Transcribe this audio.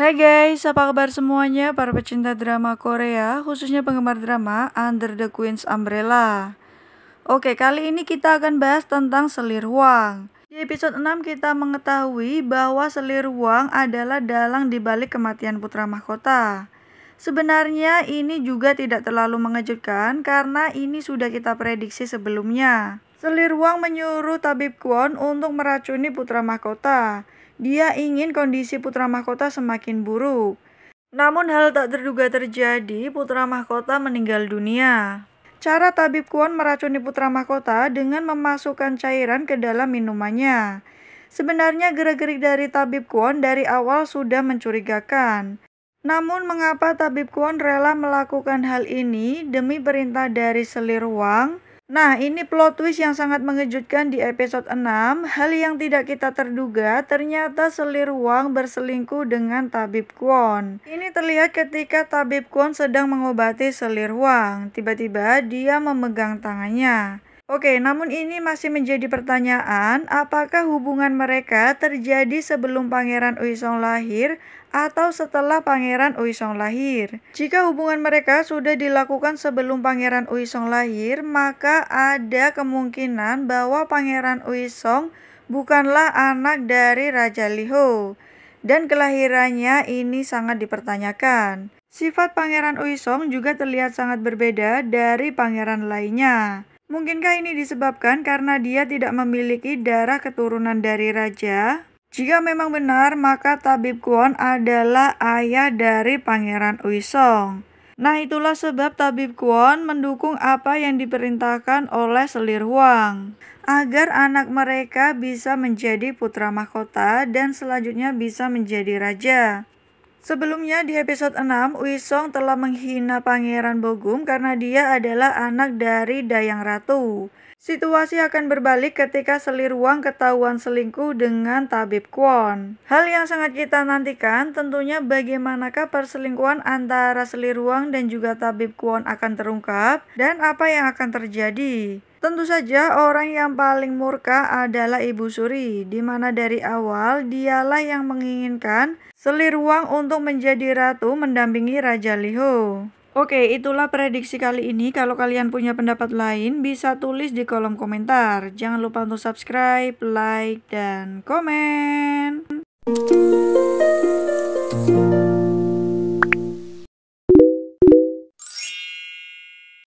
Hai guys, apa kabar semuanya para pecinta drama Korea, khususnya penggemar drama Under the Queen's Umbrella. Oke, kali ini kita akan bahas tentang selir Huang. Di episode 6 kita mengetahui bahwa selir Huang adalah dalang dibalik kematian putra mahkota. Sebenarnya ini juga tidak terlalu mengejutkan karena ini sudah kita prediksi sebelumnya. Wang menyuruh Tabib Kwon untuk meracuni putra mahkota. Dia ingin kondisi putra mahkota semakin buruk. Namun hal tak terduga terjadi, putra mahkota meninggal dunia. Cara Tabib Kwon meracuni putra mahkota dengan memasukkan cairan ke dalam minumannya. Sebenarnya gerak-gerik dari Tabib Kwon dari awal sudah mencurigakan. Namun mengapa Tabib Kwon rela melakukan hal ini demi perintah dari Wang? Nah, ini plot twist yang sangat mengejutkan di episode 6. Hal yang tidak kita terduga, ternyata selir Wang berselingkuh dengan Tabib Kwon. Ini terlihat ketika Tabib Kwon sedang mengobati selir Wang. Tiba-tiba dia memegang tangannya. Oke, namun ini masih menjadi pertanyaan, apakah hubungan mereka terjadi sebelum Pangeran Uisong lahir atau setelah Pangeran Uisong lahir? Jika hubungan mereka sudah dilakukan sebelum Pangeran Uisong lahir, maka ada kemungkinan bahwa Pangeran Uisong bukanlah anak dari Raja Liho dan kelahirannya ini sangat dipertanyakan. Sifat Pangeran Uisong juga terlihat sangat berbeda dari pangeran lainnya. Mungkinkah ini disebabkan karena dia tidak memiliki darah keturunan dari raja? Jika memang benar, maka Tabib Kwon adalah ayah dari Pangeran Uisong. Nah itulah sebab Tabib Kwon mendukung apa yang diperintahkan oleh Selir Huang. Agar anak mereka bisa menjadi putra mahkota dan selanjutnya bisa menjadi raja. Sebelumnya di episode 6, Wisong telah menghina Pangeran Bogum karena dia adalah anak dari Dayang Ratu. Situasi akan berbalik ketika selir Wang ketahuan selingkuh dengan tabib Kwon. Hal yang sangat kita nantikan tentunya bagaimanakah perselingkuhan antara selir Wang dan juga tabib Kwon akan terungkap dan apa yang akan terjadi. Tentu saja orang yang paling murka adalah Ibu Suri, di mana dari awal dialah yang menginginkan Selir Wang untuk menjadi ratu mendampingi Raja Liho. Oke, itulah prediksi kali ini. Kalau kalian punya pendapat lain, bisa tulis di kolom komentar. Jangan lupa untuk subscribe, like, dan komen.